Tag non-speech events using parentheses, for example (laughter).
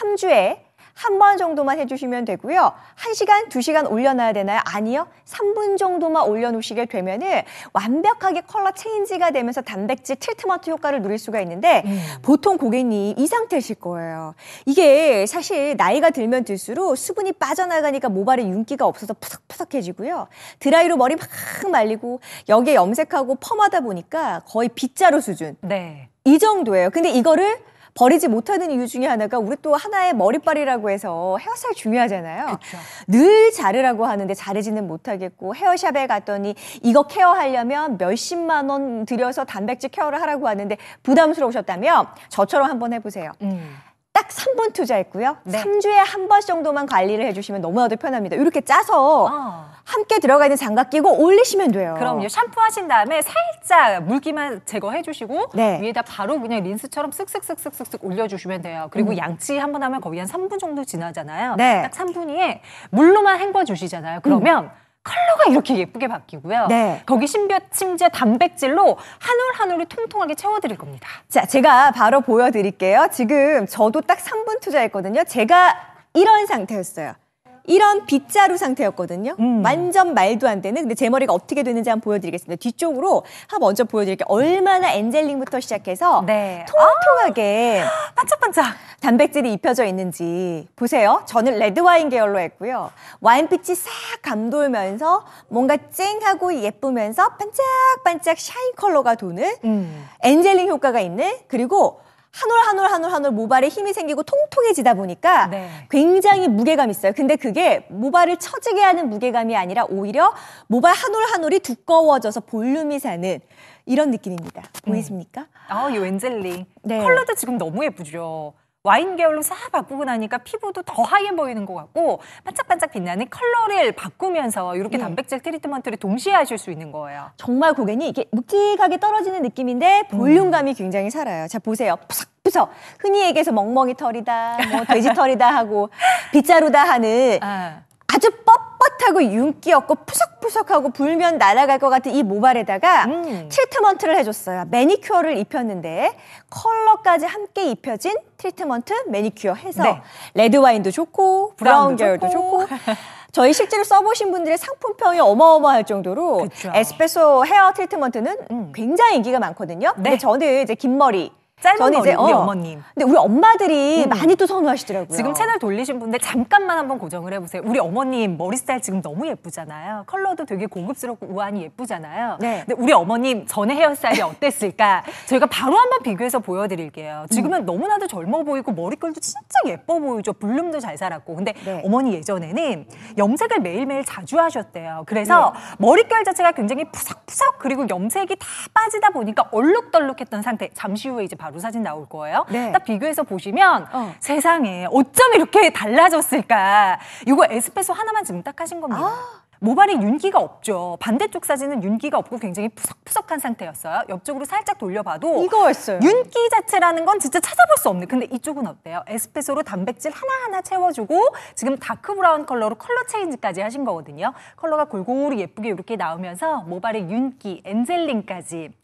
3주에 한 번 정도만 해주시면 되고요. 1시간, 2시간 올려놔야 되나요? 아니요. 3분 정도만 올려놓으시게 되면 은 완벽하게 컬러 체인지가 되면서 단백질 트리트먼트 효과를 누릴 수가 있는데 음. 보통 고객님 이 상태실 거예요. 이게 사실 나이가 들면 들수록 수분이 빠져나가니까 모발에 윤기가 없어서 푸석푸석해지고요. 드라이로 머리 막 말리고 여기에 염색하고 펌하다 보니까 거의 빗자루 수준. 네. 이 정도예요. 근데 이거를 버리지 못하는 이유 중에 하나가 우리 또 하나의 머리빨이라고 해서 헤어스타일 중요하잖아요. 그쵸. 늘 자르라고 하는데 자르지는 못하겠고 헤어샵에 갔더니 이거 케어하려면 몇십만 원 들여서 단백질 케어를 하라고 하는데 부담스러우셨다면 저처럼 한번 해보세요. 음. 딱 3번 투자했고요. 네. 3주에 한 번 정도만 관리를 해주시면 너무나도 편합니다. 이렇게 짜서 어. 함께 들어가 있는 장갑 끼고 올리시면 돼요. 그럼요. 샴푸하신 다음에 살짝 물기만 제거해주시고 네. 위에다 바로 그냥 린스처럼 쓱쓱쓱쓱쓱쓱 올려주시면 돼요. 그리고 음. 양치 한 번 하면 거의 한 3분 정도 지나잖아요. 네. 딱 3분 후에 물로만 헹궈주시잖아요. 그러면 음. 컬러가 이렇게 예쁘게 바뀌고요. 네. 거기 심지어, 심지어 단백질로 한 올 한 올을 통통하게 채워드릴 겁니다. 자, 제가 바로 보여드릴게요. 지금 저도 딱 3분 투자했거든요. 제가 이런 상태였어요. 이런 빗자루 상태였거든요. 음. 완전 말도 안 되는. 근데 제 머리가 어떻게 되는지 한번 보여드리겠습니다. 뒤쪽으로 한번 먼저 보여드릴게요. 얼마나 엔젤링부터 시작해서 네. 통통하게 아, 반짝반짝 단백질이 입혀져 있는지 보세요. 저는 레드 와인 계열로 했고요. 와인빛이 싹 감돌면서 뭔가 쨍하고 예쁘면서 반짝반짝 샤이 컬러가 도는 음. 엔젤링 효과가 있는 그리고 한올한올한올한올 모발에 힘이 생기고 통통해지다 보니까 네. 굉장히 무게감 있어요. 근데 그게 모발을 처지게 하는 무게감이 아니라 오히려 모발 한올 한 올이 두꺼워져서 볼륨이 사는 이런 느낌입니다. 음. 보이십니까? 음. 아, 이웬젤링 네. 컬러도 지금 너무 예쁘죠. 와인 계열로 싹 바꾸고 나니까 피부도 더 하얘 보이는 것 같고 반짝반짝 빛나는 컬러를 바꾸면서 이렇게 네. 단백질 트리트먼트를 동시에 하실 수 있는 거예요. 정말 고객님 이게 렇 묵직하게 떨어지는 느낌인데 볼륨감이 음. 굉장히 살아요. 자 보세요. 푸삭 푸래서 흔히 얘기해서 멍멍이 털이다, 뭐 돼지 털이다 하고 빗자루다 하는 (laughs) 네. 아주 뻣 뻣뻣하고 윤기 없고 푸석푸석하고 불면 날아갈 것 같은 이 모발에다가 음. 트리트먼트를 해줬어요. 매니큐어를 입혔는데 컬러까지 함께 입혀진 트리트먼트 매니큐어 해서 네. 레드 와인도 좋고 브라운 계열도 좋고. 좋고. (laughs) 저희 실제로 써보신 분들의 상품평이 어마어마할 정도로 그쵸. 에스페소 헤어 트리트먼트는 음. 굉장히 인기가 많거든요. 네. 근데 저는 이제 긴 머리 짧은 머리 우리 어. 머님 근데 우리 엄마들이 음. 많이 또 선호하시더라고요. 지금 채널 돌리신 분들 잠깐만 한번 고정을 해보세요. 우리 어머님 머리 스타일 지금 너무 예쁘잖아요. 컬러도 되게 고급스럽고 우아니 예쁘잖아요. 네. 근데 우리 어머님 전에 헤어스타일이 어땠을까? (laughs) 저희가 바로 한번 비교해서 보여드릴게요. 지금은 음. 너무나도 젊어 보이고 머릿결도 진짜 예뻐 보이죠. 블룸도잘 살았고. 근데 네. 어머니 예전에는 염색을 매일매일 자주 하셨대요. 그래서 네. 머릿결 자체가 굉장히 푸석푸석 그리고 염색이 다 빠지다 보니까 얼룩덜룩했던 상태. 잠시 후에 이제 바로 바로 사진 나올 거예요. 네. 딱 비교해서 보시면 어. 세상에 어쩜 이렇게 달라졌을까. 이거 에스페소 하나만 지금 딱 하신 겁니다. 아. 모발에 윤기가 없죠. 반대쪽 사진은 윤기가 없고 굉장히 푸석푸석한 상태였어요. 옆쪽으로 살짝 돌려봐도 이거였어요. 윤기 자체라는 건 진짜 찾아볼 수 없는. 근데 이쪽은 어때요? 에스페소로 단백질 하나하나 채워주고 지금 다크 브라운 컬러로 컬러 체인지까지 하신 거거든요. 컬러가 골고루 예쁘게 이렇게 나오면서 모발의 윤기, 엔젤링까지